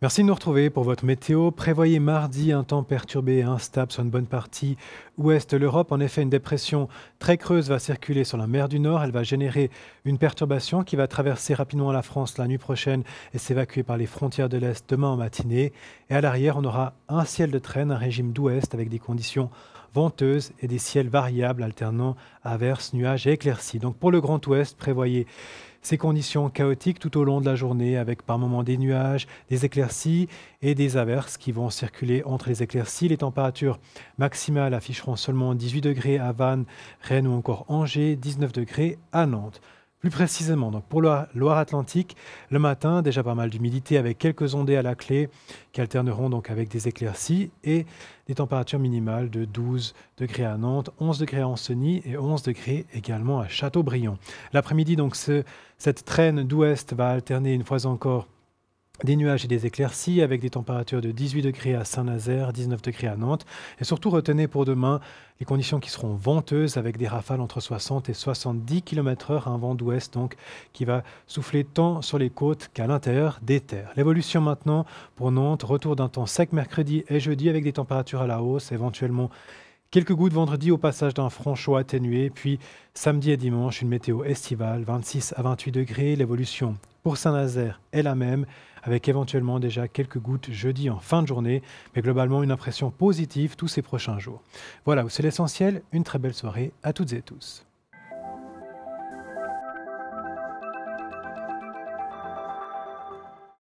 Merci de nous retrouver pour votre météo. Prévoyez mardi un temps perturbé et instable sur une bonne partie ouest de l'Europe. En effet, une dépression très creuse va circuler sur la mer du Nord. Elle va générer une perturbation qui va traverser rapidement la France la nuit prochaine et s'évacuer par les frontières de l'Est demain en matinée. Et à l'arrière, on aura un ciel de traîne, un régime d'ouest avec des conditions venteuses et des ciels variables alternant averses, nuages et éclaircies. Donc pour le Grand Ouest, prévoyez ces conditions chaotiques tout au long de la journée avec par moments des nuages, des éclaircies et des averses qui vont circuler entre les éclaircies. Les températures maximales afficheront seulement 18 degrés à Vannes, Rennes ou encore Angers, 19 degrés à Nantes. Plus précisément, donc pour Loire-Atlantique, le matin, déjà pas mal d'humidité avec quelques ondées à la clé qui alterneront donc avec des éclaircies et des températures minimales de 12 degrés à Nantes, 11 degrés à Ancenis et 11 degrés également à Châteaubriant. L'après-midi, donc, cette traîne d'ouest va alterner une fois encore des nuages et des éclaircies avec des températures de 18 degrés à Saint-Nazaire, 19 degrés à Nantes. Et surtout, retenez pour demain les conditions qui seront venteuses avec des rafales entre 60 et 70 km/h, un vent d'ouest donc qui va souffler tant sur les côtes qu'à l'intérieur des terres. L'évolution maintenant pour Nantes, retour d'un temps sec mercredi et jeudi avec des températures à la hausse, éventuellement Quelques gouttes vendredi au passage d'un front chaud atténué, puis samedi et dimanche, une météo estivale, 26 à 28 degrés. L'évolution pour Saint-Nazaire est la même, avec éventuellement déjà quelques gouttes jeudi en fin de journée, mais globalement une impression positive tous ces prochains jours. Voilà, c'est l'essentiel. Une très belle soirée à toutes et tous.